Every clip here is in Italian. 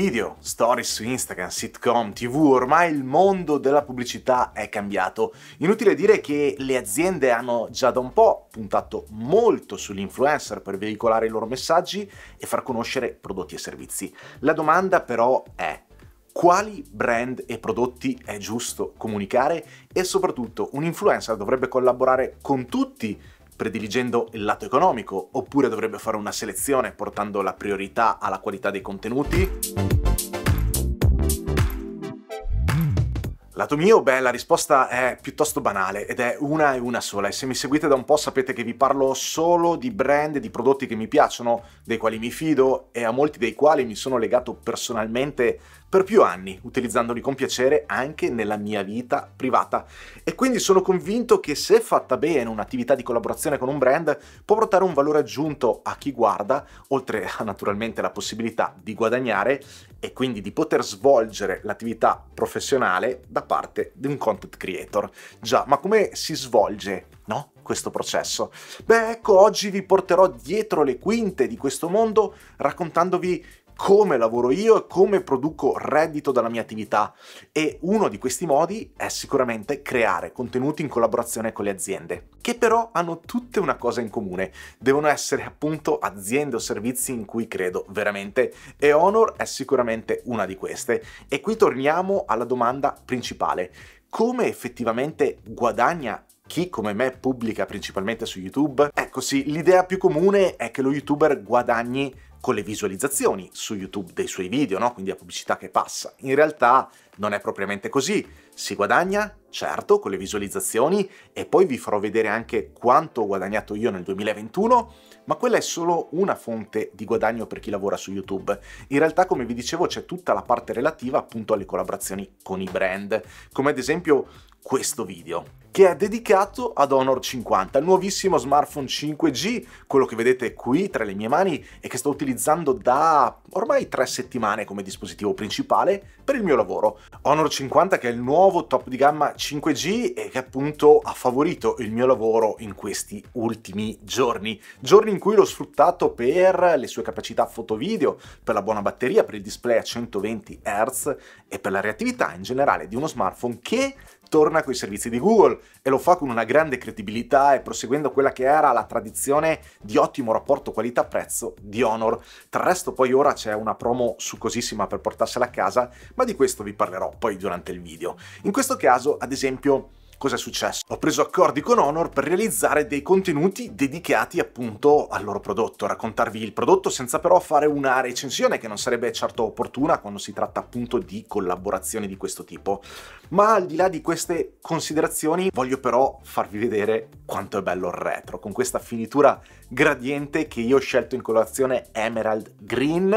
video, stories su Instagram, sitcom, tv, ormai il mondo della pubblicità è cambiato. Inutile dire che le aziende hanno già da un po' puntato molto sull'influencer per veicolare i loro messaggi e far conoscere prodotti e servizi. La domanda però è quali brand e prodotti è giusto comunicare e soprattutto un influencer dovrebbe collaborare con tutti prediligendo il lato economico oppure dovrebbe fare una selezione portando la priorità alla qualità dei contenuti? Lato mio, beh, la risposta è piuttosto banale ed è una e una sola e se mi seguite da un po' sapete che vi parlo solo di brand e di prodotti che mi piacciono, dei quali mi fido e a molti dei quali mi sono legato personalmente per più anni, utilizzandoli con piacere anche nella mia vita privata. E quindi sono convinto che se fatta bene un'attività di collaborazione con un brand può portare un valore aggiunto a chi guarda, oltre a naturalmente la possibilità di guadagnare e quindi di poter svolgere l'attività professionale da parte di un content creator. Già, ma come si svolge no? questo processo? Beh, ecco, oggi vi porterò dietro le quinte di questo mondo raccontandovi come lavoro io e come produco reddito dalla mia attività e uno di questi modi è sicuramente creare contenuti in collaborazione con le aziende, che però hanno tutte una cosa in comune, devono essere appunto aziende o servizi in cui credo veramente e Honor è sicuramente una di queste. E qui torniamo alla domanda principale come effettivamente guadagna chi come me pubblica principalmente su YouTube, ecco sì, l'idea più comune è che lo youtuber guadagni con le visualizzazioni su YouTube dei suoi video, no? quindi la pubblicità che passa. In realtà non è propriamente così, si guadagna, certo, con le visualizzazioni e poi vi farò vedere anche quanto ho guadagnato io nel 2021, ma quella è solo una fonte di guadagno per chi lavora su YouTube. In realtà, come vi dicevo, c'è tutta la parte relativa appunto alle collaborazioni con i brand, come ad esempio questo video che è dedicato ad Honor 50, il nuovissimo smartphone 5G, quello che vedete qui tra le mie mani e che sto utilizzando da ormai tre settimane come dispositivo principale per il mio lavoro. Honor 50 che è il nuovo top di gamma 5G e che appunto ha favorito il mio lavoro in questi ultimi giorni, giorni in cui l'ho sfruttato per le sue capacità foto-video, per la buona batteria, per il display a 120 Hz e per la reattività in generale di uno smartphone che torna coi servizi di Google e lo fa con una grande credibilità e proseguendo quella che era la tradizione di ottimo rapporto qualità-prezzo di Honor. Tra il resto poi ora c'è una promo succosissima per portarsela a casa, ma di questo vi parlerò poi durante il video. In questo caso, ad esempio, Cosa è successo? Ho preso accordi con Honor per realizzare dei contenuti dedicati appunto al loro prodotto, raccontarvi il prodotto senza però fare una recensione che non sarebbe certo opportuna quando si tratta appunto di collaborazioni di questo tipo. Ma al di là di queste considerazioni voglio però farvi vedere quanto è bello il retro, con questa finitura gradiente che io ho scelto in colorazione Emerald Green,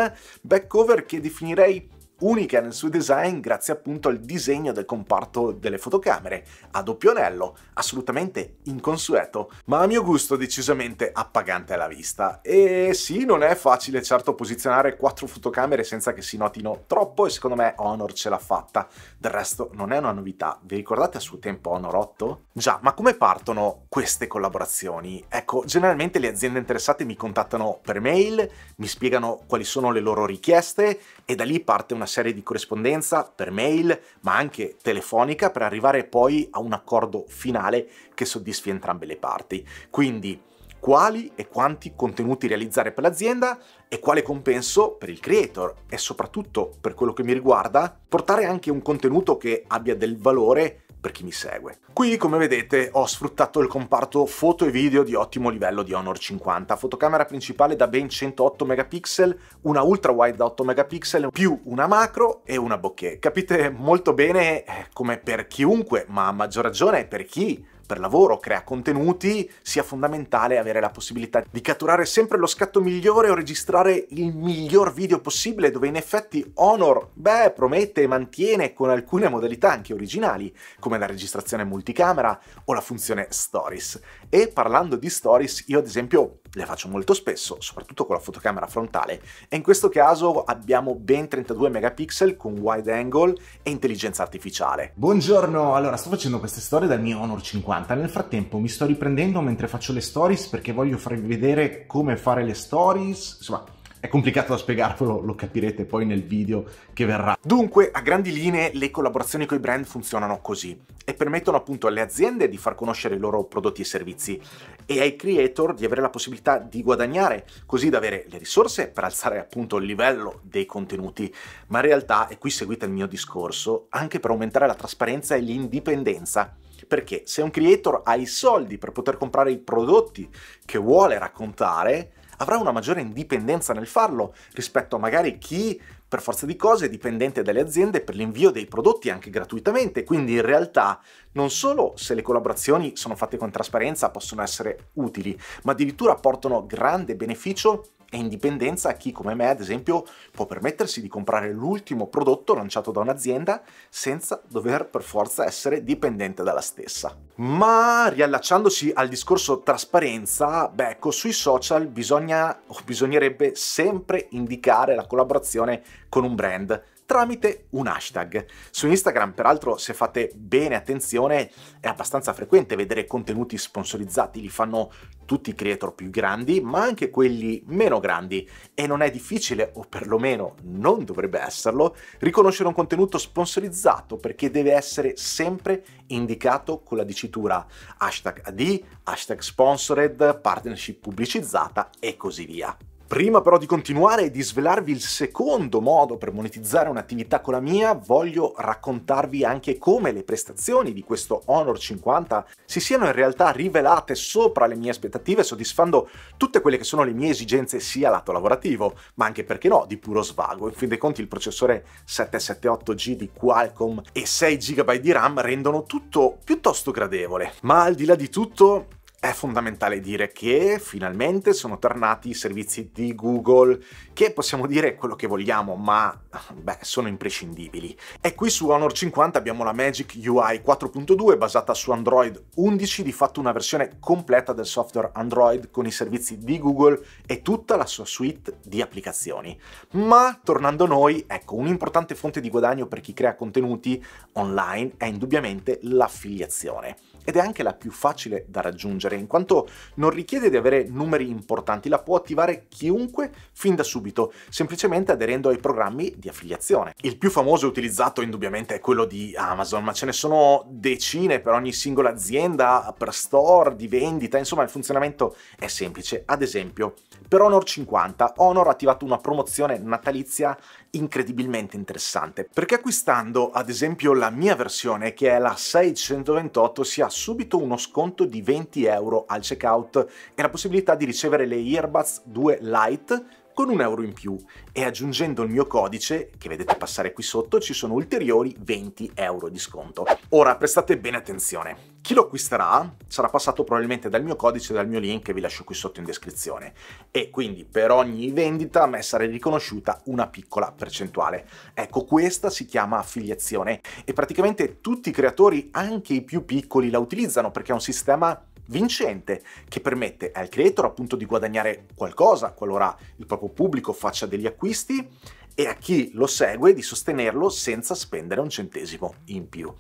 back cover che definirei unica nel suo design grazie appunto al disegno del comparto delle fotocamere, a doppio anello, assolutamente inconsueto, ma a mio gusto decisamente appagante alla vista. E sì, non è facile certo posizionare quattro fotocamere senza che si notino troppo e secondo me Honor ce l'ha fatta. Del resto non è una novità, vi ricordate a suo tempo Honor 8? Già, ma come partono queste collaborazioni? Ecco, generalmente le aziende interessate mi contattano per mail, mi spiegano quali sono le loro richieste e da lì parte una serie di corrispondenza per mail, ma anche telefonica, per arrivare poi a un accordo finale che soddisfi entrambe le parti. Quindi quali e quanti contenuti realizzare per l'azienda e quale compenso per il creator e soprattutto per quello che mi riguarda portare anche un contenuto che abbia del valore per chi mi segue. Qui, come vedete, ho sfruttato il comparto foto e video di ottimo livello di Honor 50, fotocamera principale da ben 108 megapixel, una ultra wide da 8 megapixel, più una macro e una bokeh. Capite molto bene eh, come per chiunque, ma a maggior ragione per chi per lavoro, crea contenuti, sia fondamentale avere la possibilità di catturare sempre lo scatto migliore o registrare il miglior video possibile, dove in effetti Honor, beh, promette e mantiene con alcune modalità anche originali, come la registrazione multicamera o la funzione Stories. E parlando di Stories, io ad esempio le faccio molto spesso, soprattutto con la fotocamera frontale, e in questo caso abbiamo ben 32 megapixel con wide angle e intelligenza artificiale. Buongiorno, allora sto facendo queste storie dal mio Honor 50, nel frattempo mi sto riprendendo mentre faccio le stories perché voglio farvi vedere come fare le stories, insomma è complicato da spiegarvelo, lo capirete poi nel video che verrà. Dunque, a grandi linee, le collaborazioni con i brand funzionano così e permettono appunto alle aziende di far conoscere i loro prodotti e servizi e ai creator di avere la possibilità di guadagnare, così da avere le risorse per alzare appunto il livello dei contenuti, ma in realtà, e qui seguite il mio discorso, anche per aumentare la trasparenza e l'indipendenza perché se un creator ha i soldi per poter comprare i prodotti che vuole raccontare, avrà una maggiore indipendenza nel farlo rispetto a magari chi per forza di cose è dipendente dalle aziende per l'invio dei prodotti anche gratuitamente, quindi in realtà non solo se le collaborazioni sono fatte con trasparenza possono essere utili, ma addirittura portano grande beneficio e indipendenza a chi come me, ad esempio, può permettersi di comprare l'ultimo prodotto lanciato da un'azienda senza dover per forza essere dipendente dalla stessa. Ma riallacciandosi al discorso trasparenza, beh, ecco, sui social bisogna o bisognerebbe sempre indicare la collaborazione con un brand tramite un hashtag. Su Instagram, peraltro, se fate bene attenzione, è abbastanza frequente vedere contenuti sponsorizzati, li fanno tutti i creator più grandi, ma anche quelli meno grandi, e non è difficile, o perlomeno non dovrebbe esserlo, riconoscere un contenuto sponsorizzato perché deve essere sempre indicato con la dicitura hashtag AD, hashtag sponsored, partnership pubblicizzata e così via. Prima però di continuare e di svelarvi il secondo modo per monetizzare un'attività con la mia, voglio raccontarvi anche come le prestazioni di questo Honor 50 si siano in realtà rivelate sopra le mie aspettative, soddisfando tutte quelle che sono le mie esigenze sia lato lavorativo, ma anche perché no, di puro svago. In fin dei conti il processore 778G di Qualcomm e 6 GB di RAM rendono tutto piuttosto gradevole. Ma al di là di tutto, è fondamentale dire che finalmente sono tornati i servizi di Google, che possiamo dire quello che vogliamo, ma beh, sono imprescindibili. E qui su Honor 50 abbiamo la Magic UI 4.2 basata su Android 11, di fatto una versione completa del software Android con i servizi di Google e tutta la sua suite di applicazioni. Ma tornando a noi, ecco, un'importante fonte di guadagno per chi crea contenuti online è indubbiamente l'affiliazione ed è anche la più facile da raggiungere risolvere, in quanto non richiede di avere numeri importanti, la può attivare chiunque fin da subito, semplicemente aderendo ai programmi di affiliazione. Il più famoso e utilizzato indubbiamente è quello di Amazon, ma ce ne sono decine per ogni singola azienda, per store, di vendita, insomma il funzionamento è semplice. Ad esempio, per Honor 50, Honor ha attivato una promozione natalizia incredibilmente interessante, perché acquistando ad esempio la mia versione, che è la 628, si ha subito uno sconto di 20 euro euro al checkout e la possibilità di ricevere le Earbuds 2 Lite con un euro in più e aggiungendo il mio codice, che vedete passare qui sotto, ci sono ulteriori 20 euro di sconto. Ora prestate bene attenzione, chi lo acquisterà sarà passato probabilmente dal mio codice e dal mio link che vi lascio qui sotto in descrizione e quindi per ogni vendita a me sarà riconosciuta una piccola percentuale. Ecco, questa si chiama affiliazione e praticamente tutti i creatori, anche i più piccoli, la utilizzano perché è un sistema vincente che permette al creator appunto di guadagnare qualcosa qualora il proprio pubblico faccia degli acquisti e a chi lo segue di sostenerlo senza spendere un centesimo in più.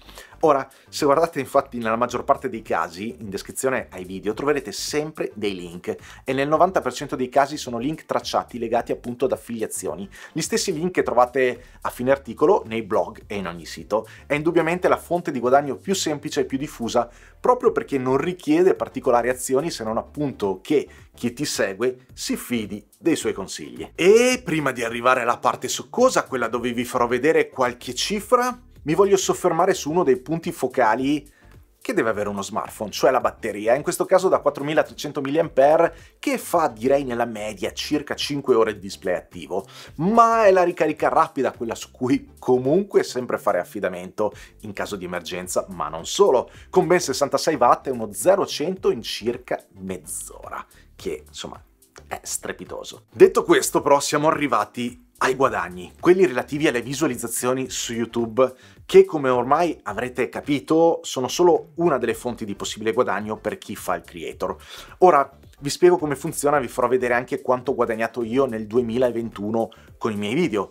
Ora, se guardate infatti nella maggior parte dei casi, in descrizione ai video, troverete sempre dei link e nel 90% dei casi sono link tracciati legati appunto ad affiliazioni, gli stessi link che trovate a fine articolo nei blog e in ogni sito. È indubbiamente la fonte di guadagno più semplice e più diffusa proprio perché non richiede particolari azioni se non appunto che chi ti segue si fidi dei suoi consigli. E prima di arrivare alla parte succosa, quella dove vi farò vedere qualche cifra, mi voglio soffermare su uno dei punti focali che deve avere uno smartphone, cioè la batteria, in questo caso da 4300 mAh che fa direi nella media circa 5 ore di display attivo, ma è la ricarica rapida quella su cui comunque sempre fare affidamento in caso di emergenza, ma non solo, con ben 66 watt e uno 0100 in circa mezz'ora che insomma è strepitoso. Detto questo però siamo arrivati ai guadagni, quelli relativi alle visualizzazioni su YouTube, che come ormai avrete capito sono solo una delle fonti di possibile guadagno per chi fa il creator. Ora vi spiego come funziona, vi farò vedere anche quanto ho guadagnato io nel 2021 con i miei video,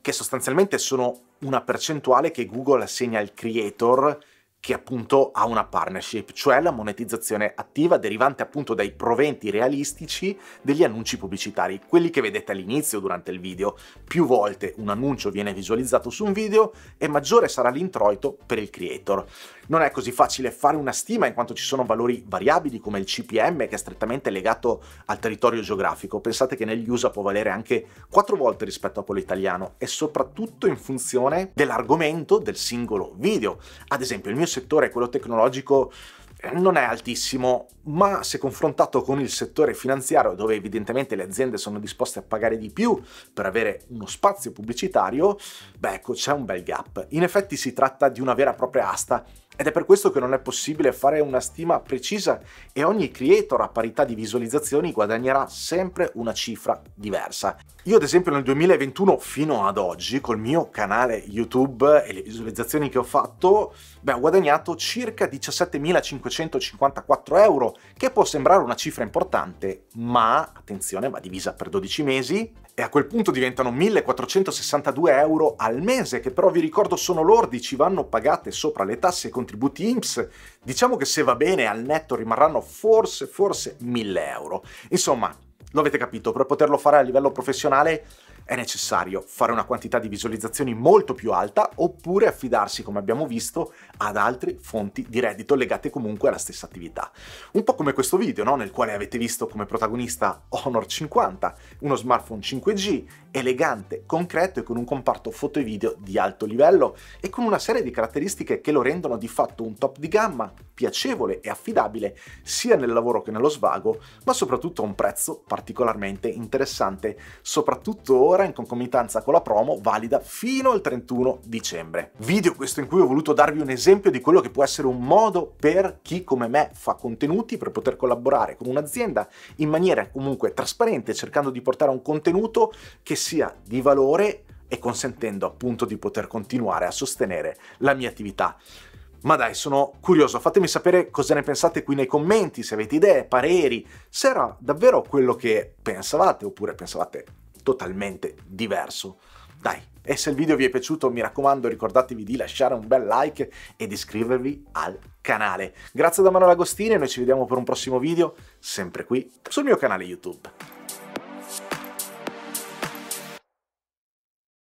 che sostanzialmente sono una percentuale che Google assegna al creator che appunto ha una partnership, cioè la monetizzazione attiva derivante appunto dai proventi realistici degli annunci pubblicitari, quelli che vedete all'inizio durante il video. Più volte un annuncio viene visualizzato su un video e maggiore sarà l'introito per il creator. Non è così facile fare una stima in quanto ci sono valori variabili come il CPM che è strettamente legato al territorio geografico. Pensate che negli USA può valere anche quattro volte rispetto a quello italiano e soprattutto in funzione dell'argomento del singolo video. Ad esempio il mio settore, quello tecnologico, eh, non è altissimo, ma se confrontato con il settore finanziario, dove evidentemente le aziende sono disposte a pagare di più per avere uno spazio pubblicitario, beh ecco c'è un bel gap. In effetti si tratta di una vera e propria asta ed è per questo che non è possibile fare una stima precisa e ogni creator a parità di visualizzazioni guadagnerà sempre una cifra diversa. Io ad esempio nel 2021 fino ad oggi col mio canale YouTube e le visualizzazioni che ho fatto, beh, ho guadagnato circa 17.554 euro, che può sembrare una cifra importante, ma attenzione, va divisa per 12 mesi e a quel punto diventano 1462 euro al mese, che però vi ricordo sono lordi, ci vanno pagate sopra le tasse e i contributi INPS. Diciamo che se va bene al netto rimarranno forse, forse 1000 euro. Insomma, lo avete capito, per poterlo fare a livello professionale è necessario fare una quantità di visualizzazioni molto più alta oppure affidarsi, come abbiamo visto, ad altre fonti di reddito legate comunque alla stessa attività. Un po' come questo video, no? nel quale avete visto come protagonista Honor 50, uno smartphone 5G elegante, concreto e con un comparto foto e video di alto livello e con una serie di caratteristiche che lo rendono di fatto un top di gamma, piacevole e affidabile sia nel lavoro che nello svago, ma soprattutto a un prezzo particolarmente interessante, soprattutto ora in concomitanza con la promo valida fino al 31 dicembre. Video questo in cui ho voluto darvi un esempio di quello che può essere un modo per chi come me fa contenuti per poter collaborare con un'azienda in maniera comunque trasparente, cercando di portare un contenuto che sia di valore e consentendo appunto di poter continuare a sostenere la mia attività. Ma dai, sono curioso, fatemi sapere cosa ne pensate qui nei commenti, se avete idee, pareri, se era davvero quello che pensavate oppure pensavate totalmente diverso. Dai, e se il video vi è piaciuto mi raccomando ricordatevi di lasciare un bel like e di iscrivervi al canale. Grazie da Manuel Agostini e noi ci vediamo per un prossimo video, sempre qui sul mio canale YouTube.